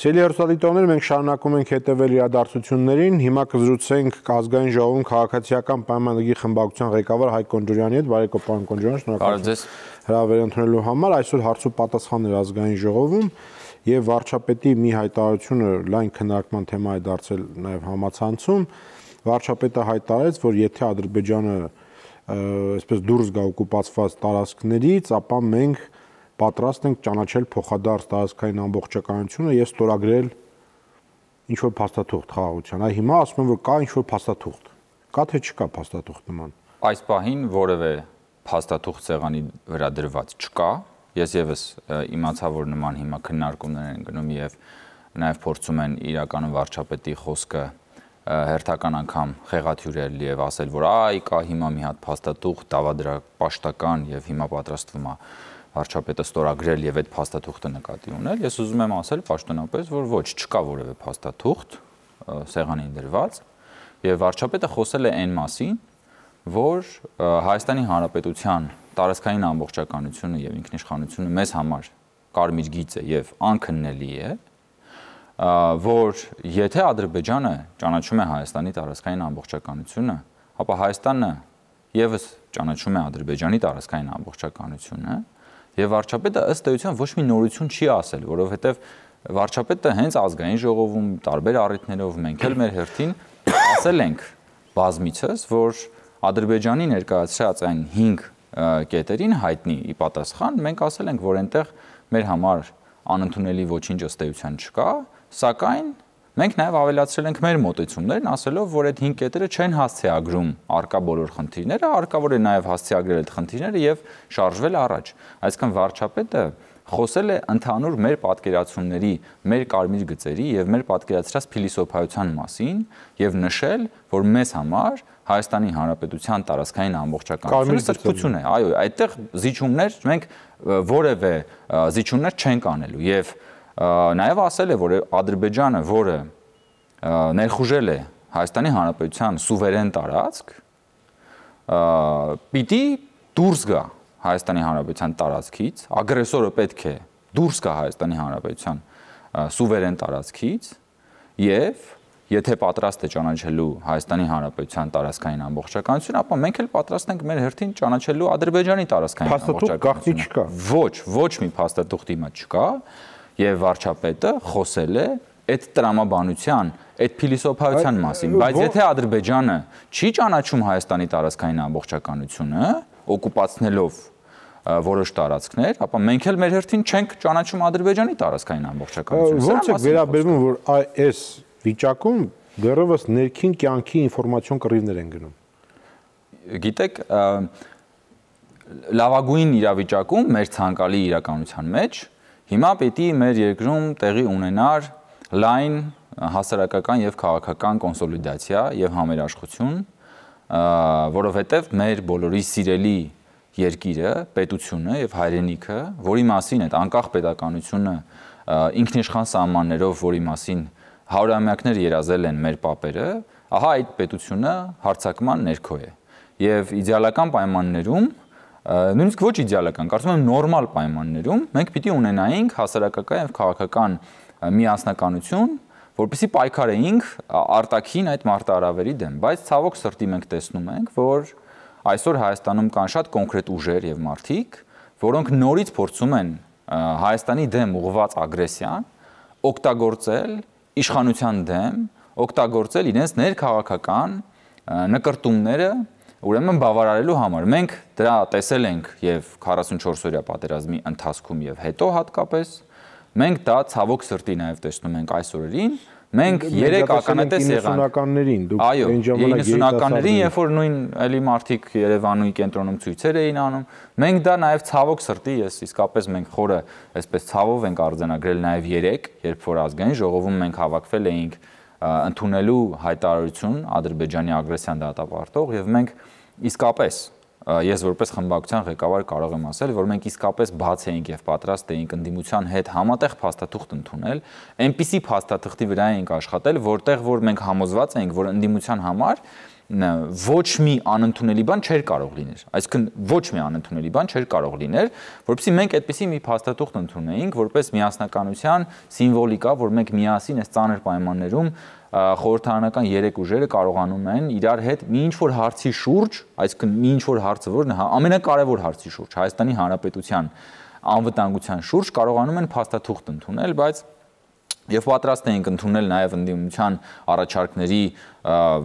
Սելի հերոստատիտոներ մենք շարունակում ենք հետևել իրադարձություններին, հիմա կզրուցենք կազգային ժողովում քաղաքացիական պայմանագրի խմբակցության ղեկավար Հայկ Կոնդրյանի հետ, բարեկոպ պարոն Կոնդրյան, շնորհակալություն հրավեր ընդունելու համար, այսօր հարց ու պատասխաններ ազգային ժողովում եւ վարչապետի մի հայտարարությունը լայն քննարկման թեմա է դարձել նաեւ համացանցում։ Վարչապետը հայտարարեց, որ եթե Ադրբեջանը այսպես դուրս գա օկուպացված տարածքներից, ապա մենք պատրաստ ենք ճանաչել փոխադարձ տարածքային ամբողջականությունը եւ ստորագրել ինչ որ փաստաթուղթ խաղաղության։ Այ հիմա ասում են, որ կա ինչ որ փաստաթուղթ։ Կա թե չկա փաստաթուղթ նման։ Այս պահին որևէ փաստաթուղթ սեղանի վրա դրված չկա։ Ես եւս իմացա, որ նման հիմա քննարկումներ են գնում եւ նաեւ փորձում են իրականում վարչապետի խոսքը հերթական անգամ խեղաթյուրել եւ ասել, որ այ կա հիմա մի հատ փաստաթուղթ, դավադրակ, պաշտական եւ հիմա պատրաստվում է վարչապետը ստորագրել եւ այդ փաստաթուղթը նկատի ունել, ես ուզում եմ ասել պաշտոնապես, որ ոչ, չկա որևէ փաստաթուղթ սեղանին դրված եւ վարչապետը խոսել է այն մասին, որ Հայաստանի Հանրապետության տարածքային ամբողջականությունը եւ ինքնիշխանությունը մեզ համար կարմիր գիծ է եւ անքննելի է, որ եթե Ադրբեջանը ճանաչում է Հայաստանի տարածքային ամբողջականությունը, ապա Հայաստանը եւս ճանաչում է Ադրբեջանի տարածքային ամբողջականությունը, եւ վարչապետը ըստ էության ոչ մի նորություն չի ասել, որովհետեւ վարչապետը հենց ազգային ժողովում տարբեր առիթներով մենք էլ մեր հերթին ասել ենք բազմիցս, որ Ադրբեջանի ներկայացրած այն 5 կետերին հայտնի ի պատասխան մենք ասել ենք, որ այնտեղ մեր համար անընդունելի ոչինչ ըստեյության չկա, սակայն Մենք նաև ավելացրել ենք մեր մոտեցումներն, ասելով, որ այդ 5 կետերը չեն հասցեագրում արկա բոլոր խնդիրները, հարկավոր է նաև հասցեագրել այդ խնդիրները եւ շարժվել առաջ։ Այսինքն վարչապետը խոսել է ընդհանուր մեր պատկերացումների, մեր կարմիր գծերի եւ մեր պատկերացրած փիլիսոփայության մասին եւ նշել, որ մեզ համար Հայաստանի Հանրապետության տարածքային ամբողջականությունը սրբություն է։ Այո, այդտեղ զիջումներ մենք որևէ զիջումներ չենք անելու եւ և Նաև ասել է, որ Ադրբեջանը, որը ներխուժել է Հայաստանի Հանրապետության սուվերեն տարածք, պիտի դուրս գա Հայաստանի Հանրապետության տարածքից, ագրեսորը պետք է դուրս գա Հայաստանի Հանրապետության սուվերեն տարածքից եւ եթե պատրաստ է ճանաչելու Հայաստանի Հանրապետության տարածքային ամբողջականություն, ապա մենք էլ պատրաստ ենք մեր հերթին ճանաչելու Ադրբեջանի տարածքային ամբողջականությունը։ Փաստաթուղթ գաղտնի չկա։ Ոչ, ոչ մի փաստաթուղթ իմա չկա եւ վարչապետը խոսել է այդ տրամաբանության, այդ փիլիսոփայության մասին, բայց եթե Ադրբեջանը չի ճանաչում Հայաստանի տարածքային ամբողջականությունը, օկուպացնելով որոշ տարածքներ, ապա մենք էլ մեր հերթին չենք ճանաչում Ադրբեջանի տարածքային ամբողջականությունը։ Ոնց է վերաբերվում, որ այս վիճակում դեռևս ներքին կյանքի ինֆորմացիոն կռիվներ են գնում։ Գիտեք, լավագույն իրավիճակում մեր ցանկալի իրականության մեջ Հիմա պիտի մեր երկրում տեղի ունենար լայն հասարակական եւ քաղաքական կոնսոլիդացիա եւ համերաշխություն, որովհետեւ մեր բոլորի սիրելի երկիրը, պետությունը եւ հայրենիքը, որի մասին այդ անկախ պետականությունը ինքնիշխան սահմաններով, որի մասին հարյուրամյակներ երազել են մեր papերը, ահա այդ պետությունը հարցակման ներքո է։ Եվ իդեալական պայմաններում նույնիսկ ոչ իդեալական, կարծում եմ նորմալ պայմաններում մենք պիտի ունենայինք հասարակական եւ քաղաքական միասնականություն, որպեսի պայքարեինք արտաքին այդ մարտահրավերի դեմ, բայց ցավոք սրտի մենք տեսնում ենք, որ այսօր Հայաստանում կան շատ կոնկրետ ուժեր եւ մարտիկ, որոնք նորից փորձում են Հայաստանի դեմ ուղված ագրեսիան օգտագործել իշխանության դեմ, օգտագործել իրենց ներքաղաքական նկարտումները ուրեմն բավարարելու համար մենք դրա տեսել ենք եւ 44 օրյա պատերազմի ընթացքում եւ հետո հատկապես մենք դա ցավոք սրտի նաեւ տեսնում ենք այս օրերին մենք 3 ականատես եղանք 90-ականներին դուք այն ժամանակ 90-ականներին երբ որ նույն էլի մարտիկ Երևանի կենտրոնում ցույցեր էին անում մենք դա նաեւ ցավոք սրտի ես իսկապես մենք խորը այսպես ցավով ենք արձանագրել նաեւ 3 երբ որ ազգային ժողովում մենք հավաքվել էինք ընդունելու հայտարարություն Ադրբեջանի ագրեսիան դատապարտող եւ մենք իսկապես ես որպես խմբակցության ղեկավար կարող եմ ասել, որ մենք իսկապես բաց էինք եւ պատրաստ էինք ընդդիմության հետ համատեղ փաստաթուղթ ընդունել, այնպիսի փաստաթղթի վրա էինք աշխատել, որտեղ որ մենք համոզված էինք, որ ընդդիմության համար ոչ մի անընդունելի բան չէր կարող լինել։ Այսինքն ոչ մի անընդունելի բան չէր կարող լինել, որովհետեւ մենք այդպեսի մի փաստաթուղթ ընդունեինք, որպես միասնականության սիմվոլիկա, որ մենք միասին այս ծանր պայմաններում խորհրդարանական երեք ուժերը կարողանում են իրար հետ մի ինչ որ հարցի շուրջ, այսինքն մի ինչ որ հարցը որն է հա, ամենակարևոր հարցի շուրջ Հայաստանի Հանրապետության անվտանգության շուրջ կարողանում են փաստաթուղթ ընդունել, բայց Եվ պատրաստ էինք ընդունել նաև ընդդիմության առաջարկների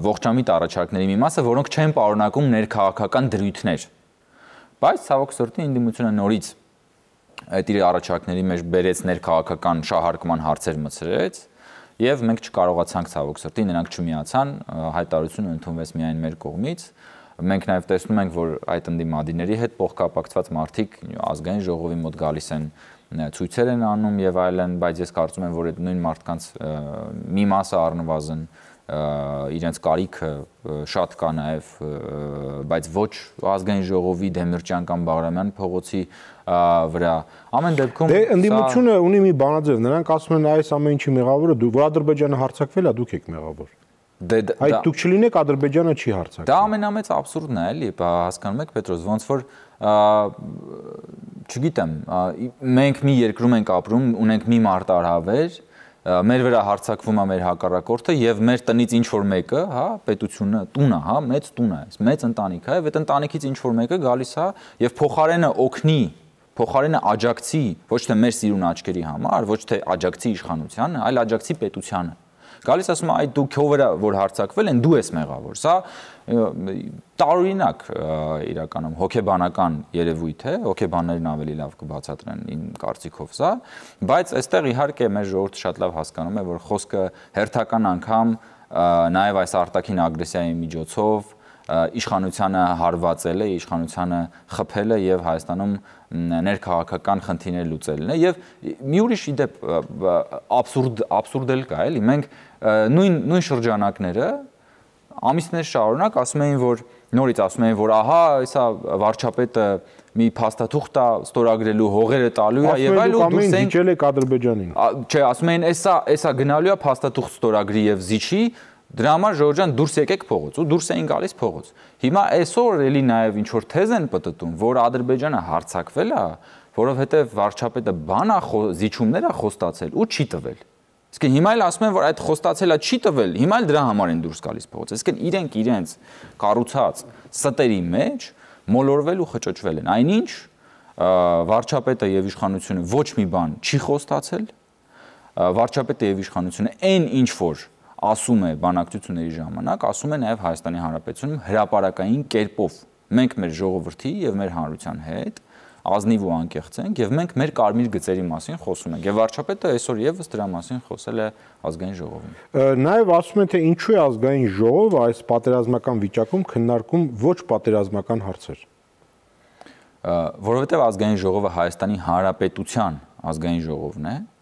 ողջամիտ առաջարկների մի մասը, որոնք չեն պարունակում ներքաղաքական դրույթներ։ Բայց ցավոք սրտի ընդդիմությունը նորից այդ իր առաջարկների մեջ բերեց ներքաղաքական շահարկման հարցեր մցրեց, եւ մենք չկարողացանք ցավոք սրտի նրանք չմիացան, հայտարարությունը ընդունվեց միայն մեր կողմից մենք նաև տեսնում ենք, որ այդ ընդդիմադիների հետ փոխկապակցված մարդիկ ազգային ժողովի մոտ գալիս են ցույցեր են անում եւ այլն, բայց ես կարծում եմ, որ այդ նույն մարդկանց մի մասը առնվազն իրենց կարիքը շատ կա նաև բայց ոչ ազգային ժողովի դեմիրճյան կամ Բաղրամյան փողոցի վրա ամեն դեպքում դե ընդդիմությունը ունի մի բանաձև նրանք ասում են այս ամեն ինչի մեղավորը դու որ Ադրբեջանը հարցակվել է դուք եք մեղավոր դե այդ դուք չլինեք Ադրբեջանը չի հարցակվել դա ամենամեծ абսուրդն է էլի հասկանում եք Պետրոս ոնց որ չգիտեմ, մենք մի երկրում ենք ապրում, ունենք մի մարտարհավեր, մեր վրա հարցակվում է մեր հակառակորդը եւ մեր տնից ինչ որ մեկը, հա, պետությունը տունը, հա, մեծ տունը, մեծ ընտանիք է, հա, եւ այդ ընտանիքից ինչ որ մեկը գալիս է հա, եւ փոխարենը օգնի փոխարենը աջակցի ոչ թե մեր սիրուն աչքերի համար, ոչ թե աջակցի իշխանությանը, այլ աջակցի պետությանը։ Գալիս ասում է, այ դու քո վրա որ հարցակվել են, դու ես մեղավոր։ Սա տարօրինակ իրականում հոգեբանական երևույթ է, հոգեբաններն ավելի լավ կբացատրեն իմ կարծիքով սա, բայց այստեղ իհարկե մեր ժողովուրդը շատ լավ հասկանում է, որ խոսքը հերթական անգամ նաև այս արտաքին ագրեսիայի միջոցով իշխանությանը հարվածելը, իշխանությանը խփելը եւ Հայաստանում ներքաղաքական խնդիրներ լուծելն է եւ մի ուրիշ իդեպ աբսուրդ աբսուրդ էլ կա էլի մենք նույն նույն շրջանակները ամիսներ շարունակ ասում էին որ նորից ասում էին որ ահա հեսա վարչապետը մի փաստաթուղթ է ստորագրելու հողերը տալու է եւ այլն դուք են դիջել եք ադրբեջանին չէ ասում էին էսա էսա գնալու է փաստաթուղթ ստորագրի եւ զիջի Դրա համար ժողովրդան դուրս եկեք փողոց ու դուրս էին գալիս փողոց։ Հիմա այսօր էլի նաև ինչ որ թեզ են պատտում, որ Ադրբեջանը հարցակվել է, որովհետև վարչապետը բանա զիջումներ է խոստացել ու չի տվել։ Իսկ հիմա էլ ասում են, որ այդ խոստացելը չի տվել, հիմա էլ դրա համար են դուրս գալիս փողոց։ Իսկ իրենք իրենց կառուցած ստերի մեջ մոլորվել ու խճճվել են։ Այնինչ վարչապետը եւ իշխանությունը ոչ մի բան չի խոստացել, վարչապետը եւ իշխանությունը այն ինչ որ ասում է բանակցությունների ժամանակ, ասում է նաև Հայաստանի Հանրապետությունում հրաապարակային կերպով մենք մեր ժողովրդի եւ մեր հանրության հետ ազնիվ ու անկեղծ ենք եւ մենք մեր կարմիր գծերի մասին խոսում ենք եւ վարչապետը այսօր եւս դրա մասին խոսել է ազգային ժողովում։ Նաեւ ասում են թե ինչու է ազգային ժողովը այս պատերազմական վիճակում քննարկում ոչ պատերազմական հարցեր։ Որովհետեւ ազգային ժողովը Հայաստանի Հանրապետության ազգային ժողովն է, ժողով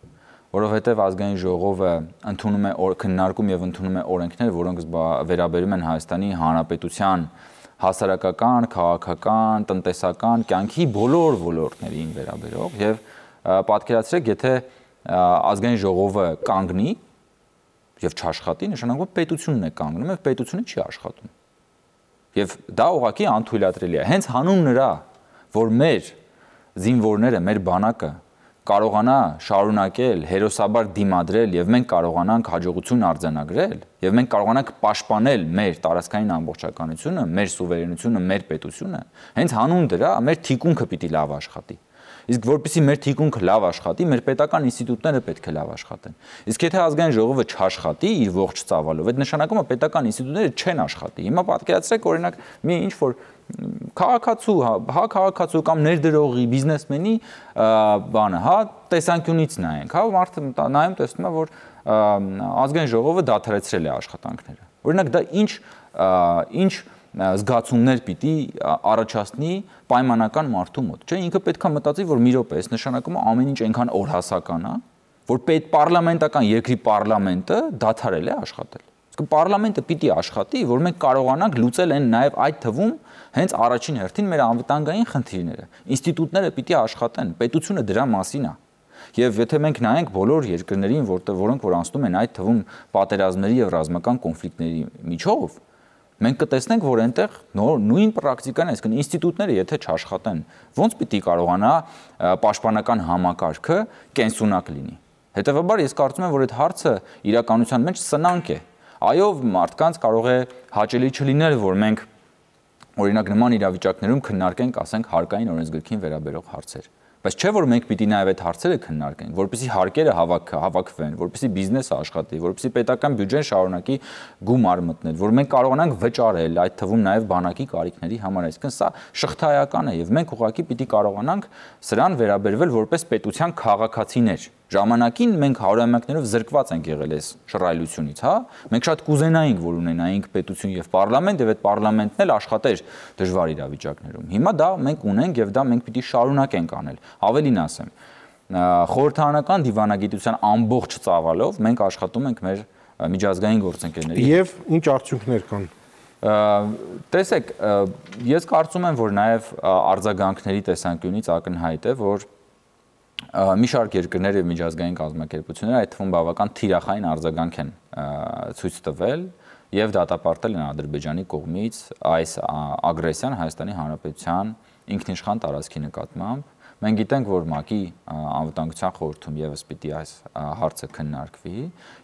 որովհետև ազգային ժողովը ընդունում է քննարկում եւ ընդունում է օրենքներ, որոնք վերաբերում են Հայաստանի Հանրապետության հասարակական, քաղաքական, տնտեսական կյանքի բոլոր ոլորտներին վերաբերող եւ պատկերացրեք, եթե ազգային ժողովը կանգնի եւ չաշխատի, նշանակում է պետությունն է կանգնում եւ պետությունը չի աշխատում։ Եվ դա ուղղակի անթույլատրելի է։ Հենց հանուն նրա, որ մեր զինվորները, մեր բանակը կարողանա շարունակել հերոսաբար դիմադրել եւ մենք կարողանանք հաջողություն արձանագրել եւ մենք կարողանանք պաշտպանել մեր տարածքային ամբողջականությունը, մեր սուվերենությունը, մեր պետությունը, հենց հանուն դրա մեր թիկունքը պիտի լավ աշխատի։ Իսկ որpիսի մեր թիկունքը լավ աշխատի, մեր պետական ինստիտուտները պետք է լավ աշխատեն։ Իսկ եթե ազգային ժողովը չաշխատի իր ողջ ծավալով, այդ նշանակում է պետական ինստիտուտները չեն աշխատի։ Հիմա պատկերացրեք օրինակ մի ինչ որ քաղաքացու, հա, հա քաղաքացու կամ ներդրողի, բիզնեսմենի բանը, հա տեսանկյունից նայենք, հա մարդը նայում տեսնում է որ ազգային ժողովը դադարեցրել է աշխատանքները։ Օրինակ դա ինչ ինչ զգացումներ պիտի առաջացնի պայմանական մարդու մոտ։ Չէ, ինքը պետքա մտածի, որ մի րոպե, այս նշանակումը ամեն ինչ այնքան օրհասական է, որ պետ պարլամենտական երկրի պարլամենտը դադարել է աշխատել։ Իսկ պարլամենտը պիտի աշխատի, որ մենք կարողանանք լուծել այն նաև այդ թվում հենց առաջին հերթին մեր անվտանգային խնդիրները։ Ինստիտուտները պիտի աշխատեն, պետությունը դրա մասին է։ Եվ եթե մենք նայենք բոլոր երկրներին, որտեղ որոնք որ անցնում են այդ թվում պատերազմների եւ ռազմական կոնֆլիկտների միջով, մենք կտեսնենք, որ այնտեղ նոր նույն պրակտիկան, այսինքն ինստիտուտները եթե չաշխատեն, ոնց պիտի կարողանա պաշտպանական համակարգը կենսունակ լինի։ Հետևաբար ես կարծում եմ, որ այդ հարցը իրականության մեջ սնանկ է։ Այո, մարդկանց կարող է հաճելի չլինել, որ մենք օրինակ նման իրավիճակներում քննարկենք, ասենք, հարկային օրենսգրքին վերաբերող հարցեր։ Բայց չէ որ մենք պիտի նաև այդ հարցերը քննարկենք, որպեսզի հարկերը հավաք հավաքվեն, որպեսզի բիզնեսը աշխատի, որպեսզի պետական բյուջեն շարունակի գումար մտնել, որ մենք կարողանանք վճարել, այդ թվում նաև բանակի կարիքների համար, այսինքն սա շղթայական է եւ մենք ուղղակի պիտի կարողանանք սրան վերաբերվել որպես պետության քաղաքացիներ ժամանակին մենք հարյուրամյակներով զրկված ենք եղել այս շռայլությունից, հա։ Մենք շատ կուզենայինք, որ ունենայինք պետություն եւ parlament, եւ այդ parlamentն էլ աշխատեր դժվար իրավիճակներում։ Հիմա դա մենք ունենք եւ դա մենք պիտի շարունակենք անել։ Ավելին ասեմ, խորհրդանական դիվանագիտության ամբողջ ծավալով մենք աշխատում ենք մեր միջազգային գործընկերների եւ ինչ արդյունքներ կան տեսեք ես կարծում եմ որ նաև արձագանքների տեսանկյունից ակնհայտ է որ մի շարք երկրներ եւ միջազգային կազմակերպություններ այդ թվում բավական թիրախային արձագանք են ցույց տվել եւ դատապարտել են Ադրբեջանի կողմից այս ագրեսիան Հայաստանի Հանրապետության ինքնիշխան տարածքի նկատմամբ Մենք գիտենք, որ ՄԱԿ-ի անվտանգության խորհրդում եւս պիտի այս հարցը քննարկվի,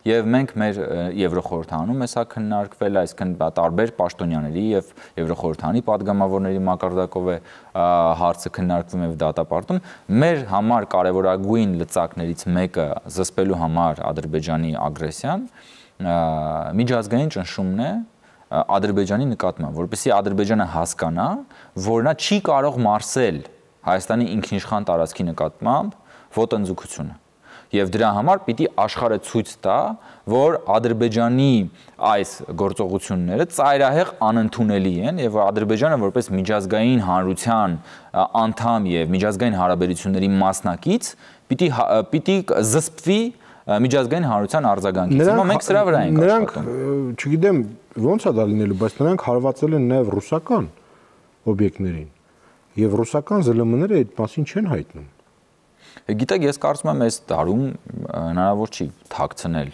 եւ մենք մեր Եվրոխորհրդանում է սա քննարկվել, այսինքն տարբեր պաշտոնյաների եւ Եվրոխորհրդանի падգամավորների մակարդակով է հարցը քննարկվում եւ դատապարտում։ Մեր համար կարևորագույն լծակներից մեկը զսպելու համար Ադրբեջանի ագրեսիան միջազգային ճնշումն է Ադրբեջանի նկատմամբ, որովհետեւ Ադրբեջանը հասկանա, որ նա չի կարող մարսել Հայաստանի ինքնիշխան տարածքի նկատմամբ ոտնձգությունը։ Եվ դրա համար պիտի աշխարհը ցույց տա, որ Ադրբեջանի այս գործողությունները ծայրահեղ անընդունելի են եւ որ Ադրբեջանը որպես միջազգային հանրության անդամ եւ միջազգային հարաբերությունների մասնակից պիտի հա, պիտի զսպվի միջազգային հանրության արձագանքից։ Հիմա մենք սրա վրա ենք աշխատում։ Նրանք, չգիտեմ, ոնց է դա լինելու, բայց նրանք հարվածել են նաև ռուսական օբյեկտներին եւ ռուսական ԶԼՄ-ները այդ մասին չեն հայտնում։ Գիտեք, ես կարծում եմ այս տարում հնարավոր չի թաքցնել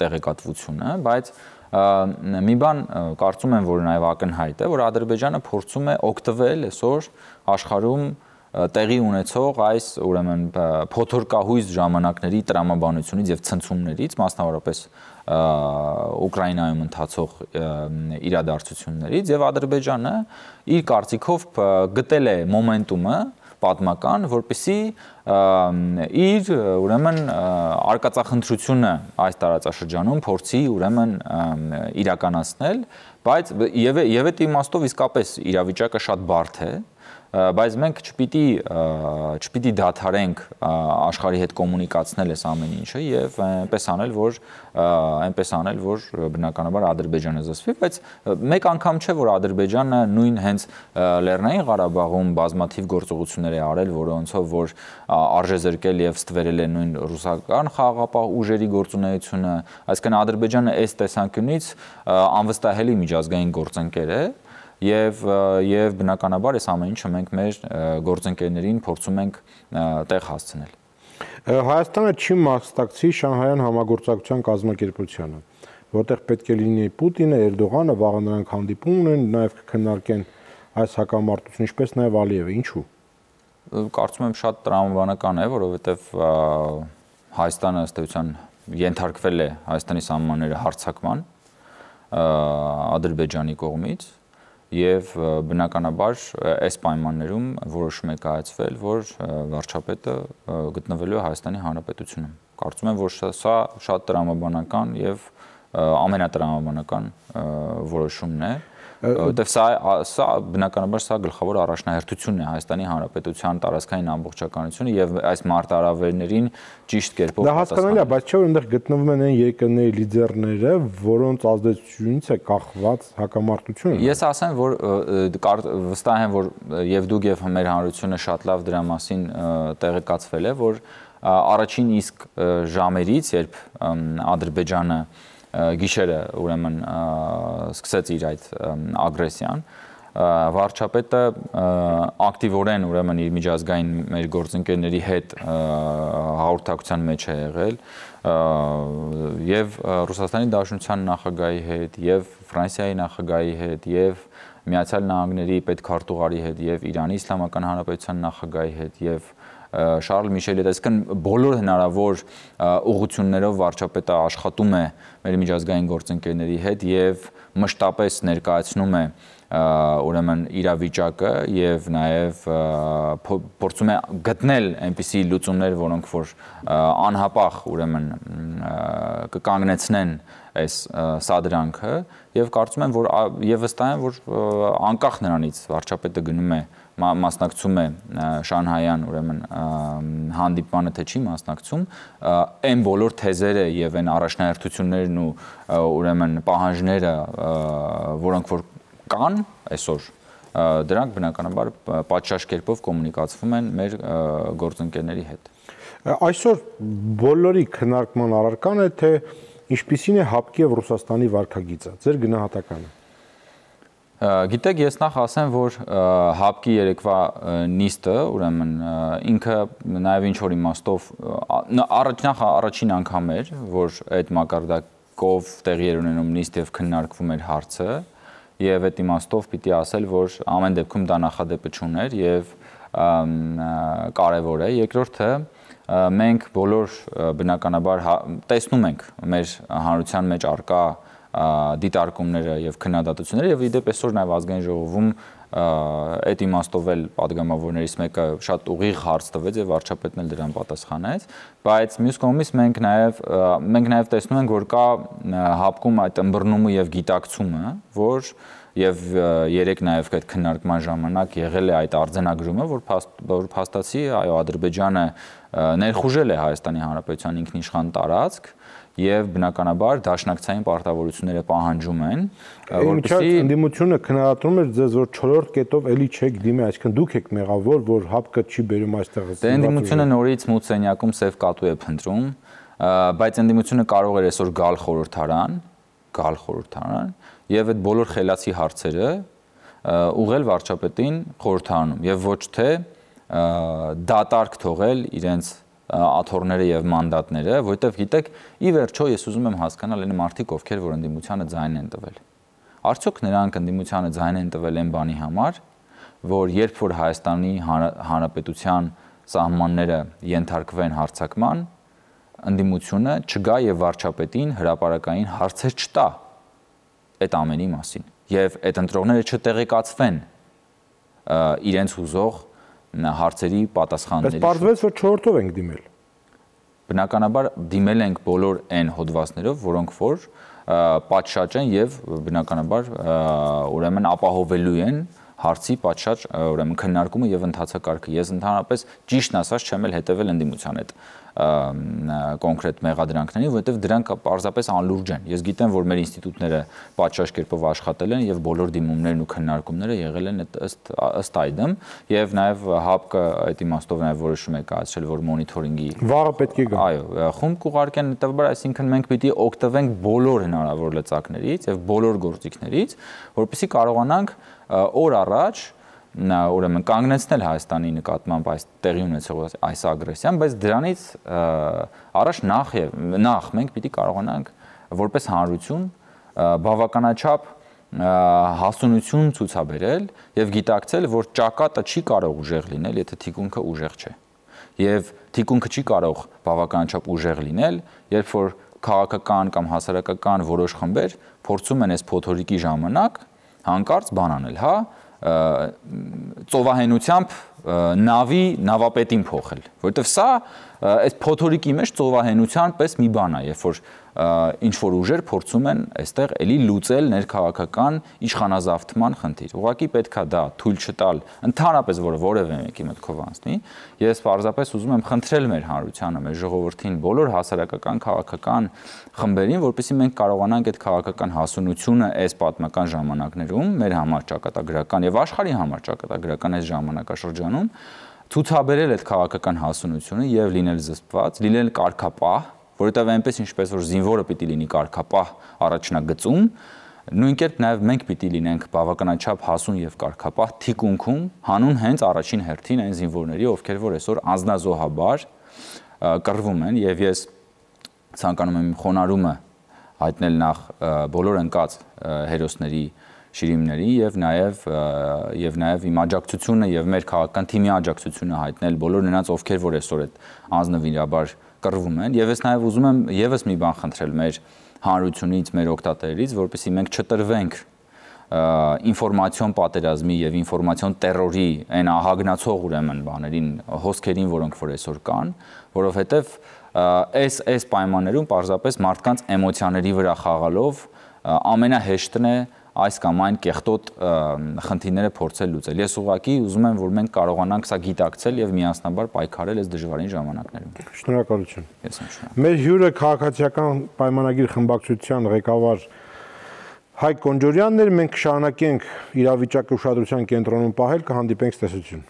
տեղեկատվությունը, բայց մի բան կարծում եմ, որ նաև ակնհայտ է, որ Ադրբեջանը փորձում է օգտվել այսօր աշխարհում տեղի ունեցող այս ուրեմն փոթորկահույզ ժամանակների տրամաբանությունից եւ ցնցումներից, մասնավորապես Ուկրաինայում ընթացող իրադարձություններից եւ Ադրբեջանը իր կարծիքով գտել է մոմենտումը պատմական, որպիսի իր ուրեմն արկածախնդրությունը այս տարածաշրջանում փորձի ուրեմն իրականացնել, բայց եւ եւ այդ իմաստով իսկապես իրավիճակը շատ բարդ է, բայց մենք չպիտի չպիտի դադարենք աշխարհի հետ կոմունիկացնել այս ամեն ինչը եւ այնպես անել, որ այնպես անել, որ բնականաբար Ադրբեջանը զսվի, բայց մեկ անգամ չէ, որ Ադրբեջանը նույն հենց Լեռնային Ղարաբաղում բազմաթիվ գործողություններ է արել, որոնցով որ արժե զրկել եւ ստվերել է նույն ռուսական խաղապահ ուժերի գործունեությունը, այսինքն Ադրբեջանը այս տեսանկյունից անվստահելի միջազգային գործընկեր է, եւ եւ բնականաբար այս ամեն ինչը մենք մեր գործընկերներին փորձում ենք տեղ հասցնել։ Հայաստանը չի մասնակցի Շանհայան համագործակցության կազմակերպությանը, որտեղ պետք է լինի Պուտինը, Էրդողանը, վաղը նրանք հանդիպում ունեն, նաև կքննարկեն այս հակամարտությունը, ինչպես նաև Ալիևը, ինչու։ Կարծում եմ շատ տրամաբանական է, որովհետև Հայաստանը ըստ էության ենթարկվել է Հայաստանի սահմանները հարցակման Ադրբեջանի կողմից եւ բնականաբար այս պայմաններում որոշում է կայացվել, որ վարչապետը գտնվելու է Հայաստանի Հանրապետությունում։ Կարծում եմ, որ սա շատ տրամաբանական եւ ամենատրամաբանական որոշումն է։ որ որովհետև սա սա բնականաբար սա գլխավոր առաջնահերթությունն է Հայաստանի Հանրապետության տարածքային ամբողջականությունը եւ այս մարտարավերներին ճիշտ կերպով Դա հասկանալի է, բայց չէ՞ որ այնտեղ գտնվում են այն երկրների լիդերները, որոնց ազդեցությունից է կախված հակամարտությունը։ Ես ասեմ, որ վստահ եմ, որ եւ դուք եւ մեր հանրությունը շատ լավ դրա մասին տեղեկացվել է, որ առաջին իսկ ժամերից, երբ Ադրբեջանը գիշերը ուրեմն սկսեց իր այդ ագրեսիան վարչապետը ակտիվորեն ուրեմն իր միջազգային մեր գործընկերների հետ հաղորդակցության մեջ է եղել եւ Ռուսաստանի Դաշնության նախագահի հետ եւ Ֆրանսիայի նախագահի հետ եւ Միացյալ Նահանգների պետքարտուղարի հետ եւ Իրանի Իսլամական Հանրապետության նախագահի հետ եւ և Շարլ Միշելը, այսինքն բոլոր հնարավոր ուղություններով վարչապետը աշխատում է մեր միջազգային գործընկերների հետ եւ մշտապես ներկայացնում է ուրեմն իրավիճակը եւ նաեւ փորձում է գտնել այնպիսի լուծումներ, որոնք որ անհապաղ ուրեմն կկանգնեցնեն այս սադրանքը եւ կարծում եմ որ եւ վստահ եմ որ անկախ նրանից վարչապետը գնում է և, մասնակցում է Շանհայան, ուրեմն հանդիպմանը թե չի մասնակցում, այն բոլոր թեզերը եւ այն առաջնահերթություններն ու ուրեմն պահանջները, որոնք որ կան այսօր դրանք բնականաբար պատշաճ կերպով կոմունիկացվում են մեր գործընկերների հետ։ Այսօր բոլորի քննարկման առարկան է թե ինչպիսին է ՀԱՊԿ-ի եւ Ռուսաստանի վարկագիծը։ Ձեր գնահատականը։ Գիտեք, ես նախ ասեմ, որ հապկի երեկվա նիստը, ուրեմն ինքը նաև ինչ որ իմաստով առաջնախ առաջին անգամ էր, որ այդ մակարդակով տեղի էր ունենում նիստ եւ քննարկվում էր հարցը, եւ այդ իմաստով պիտի ասել, որ ամեն դեպքում դա նախադեպը չուներ եւ կարևոր է։ Երկրորդը մենք բոլոր բնականաբար հա, տեսնում ենք մեր հանրության մեջ արկա դիտարկումները եւ քննադատությունները եւ իդեպ այսօր նաեւ ազգային ժողովում այդ իմաստով էլ падգամավորներից մեկը շատ ուղիղ հարց տվեց եւ վարչապետն էլ դրան պատասխանեց, բայց մյուս կողմից մենք նաեւ մենք նաեւ տեսնում ենք, որ կա հապկում այդ ըմբռնումը եւ գիտակցումը, որ եւ երեք նաեւ այդ քննարկման ժամանակ եղել է այդ արձանագրումը, որ փաստ որ փաստացի այո Ադրբեջանը ներխուժել է Հայաստանի Հանրապետության ինքնիշխան տարածք, եւ բնականաբար դաշնակցային պարտավորությունները պահանջում են որպեսզի ընդդիմությունը քննարկում էր ձեզ որ 4-րդ կետով էլի չեք դիմի այսինքն դուք եք մեղավոր որ հապկը չի բերում այստեղ դե ընդդիմությունը նորից մուցենյակում սև կատու է փնտրում բայց ընդդիմությունը կարող էր այսօր գալ խորհրդարան գալ խորհրդարան եւ այդ բոլոր խելացի հարցերը ուղել վարչապետին խորհրդարանում եւ ոչ թե դատարկ թողել իրենց աթորները եւ մանդատները, որովհետեւ գիտեք, ի վերջո ես ուզում եմ հասկանալ այն մարդիկ, ովքեր որ ընդդիմությանը ձայն են տվել։ Արդյոք նրանք ընդդիմությանը ձայն են տվել այն բանի համար, որ երբ որ Հայաստանի Հանրապետության սահմանները ենթարկվեն հարցակման, ընդդիմությունը չգա եւ վարչապետին հրաապարակային հարցեր չտա այդ ամենի մասին եւ այդ ընտրողները չտեղեկացվեն իրենց ուզող հարցերի պատասխանների։ Բայց պարզվեց, որ 4-ով ենք դիմել։ Բնականաբար դիմել ենք բոլոր այն հոդվածներով, որոնք որ պատշաճ են եւ բնականաբար ուրեմն ապահովելու են հարցի պատշաճ ուրեմն քննարկումը եւ ընթացակարգը։ Ես ընդհանրապես ճիշտն ասած չեմ էլ հետևել ընդդիմության հետ։ հետ կոնկրետ մեղադրանքներին, որովհետև դրանք պարզապես անլուրջ են։ Ես գիտեմ, որ մեր ինստիտուտները պատշաճ կերպով աշխատել են եւ բոլոր դիմումներն ու քննարկումները եղել են ըստ ըստ այդմ եւ նաեւ հապկը այդ իմաստով նաեւ որոշում է կայացրել, որ մոնիթորինգի վաղը պետք է գա։ Այո, խումբ կուղարկեն հետեւաբար, այսինքն մենք պիտի օգտվենք բոլոր հնարավոր լծակներից եւ բոլոր գործիքներից, որովհետեւ կարողանանք օր առաջ ուրեմն կանգնեցնել Հայաստանի նկատմամբ այս տեղի ունեցող այս ագրեսիան, բայց դրանից առաջ նախ եւ նախ մենք պիտի կարողանանք որպես հանրություն բավականաչափ հասունություն ցուցաբերել եւ գիտակցել, որ ճակատը չի կարող ուժեղ լինել, եթե թիկունքը ուժեղ չէ։ Եվ թիկունքը չի կարող բավականաչափ ուժեղ լինել, երբ որ քաղաքական կամ հասարակական որոշ խմբեր փորձում են այս փոթորիկի ժամանակ հանկարծ բանանել, հա, ծովահենությամբ նավի նավապետին փոխել, որովհետև սա այս փոթորիկի մեջ ծովահենության պես մի բան է, երբ որ ինչ որ ուժեր փորձում են այստեղ էլի լուծել ներքաղաքական իշխանազավթման խնդիր։ Ուղղակի պետքա դա թույլ չտալ ընդհանրապես որը որևէ մեկի մտքով անցնի։ Ես պարզապես ուզում եմ խնդրել մեր հանրությանը, մեր ժողովրդին, բոլոր հասարակական քաղաքական խմբերին, որպեսզի մենք կարողանանք այդ քաղաքական հասունությունը այս պատմական ժամանակներում մեր համար ճակատագրական եւ աշխարհի համար ճակատագրական այս ժամանակաշրջանում ցուցաբերել այդ քաղաքական հասունությունը եւ լինել զսպված, լինել կարգապահ որովհետև այնպես ինչպես որ զինվորը պիտի լինի կարգապահ առաջնագծում, նույն կերպ նաև մենք պիտի լինենք բավականաչափ հասուն եւ կարգապահ թիկունքում հանուն հենց առաջին հերթին այն զինվորների, ովքեր որ այսօր անznազոհաբար կռվում են եւ ես ցանկանում եմ խոնարհումը հայտնել նախ բոլոր ընկած հերոսների շիրիմների եւ նաեւ եւ նաեւ իմ աջակցությունը եւ մեր քաղաքական թիմի աջակցությունը հայտնել բոլոր նրանց ովքեր որ այսօր այդ անznվիրաբար այդ կռվում են եւ ես նաեւ ուզում եմ եւս մի բան խնդրել մեր հանրությունից, մեր օկտատերից, որպեսզի մենք չտրվենք ինֆորմացիոն պատերազմի եւ ինֆորմացիոն terror-ի այն ահագնացող ուրեմն բաներին, հոսքերին, որոնք որ այսօր կան, որովհետեւ այս այս պայմաններում պարզապես մարդկանց էմոցիաների վրա խաղալով ամենահեշտն է, է այս կամ այն կեղտոտ խնդիրները փորձել լուծել։ Ես ուղղակի ուզում եմ, որ մենք կարողանանք սա գիտակցել եւ միասնաբար պայքարել այս դժվարին ժամանակներում։ Շնորհակալություն։ Ես եմ շնորհակալ։ Մեր հյուրը քաղաքացիական պայմանագիր խմբակցության ղեկավար Հայկ Կոնջորյանն էր։ Մենք կշարունակենք իրավիճակը ուշադրության կենտրոնում պահել, կհանդիպենք տեսություն։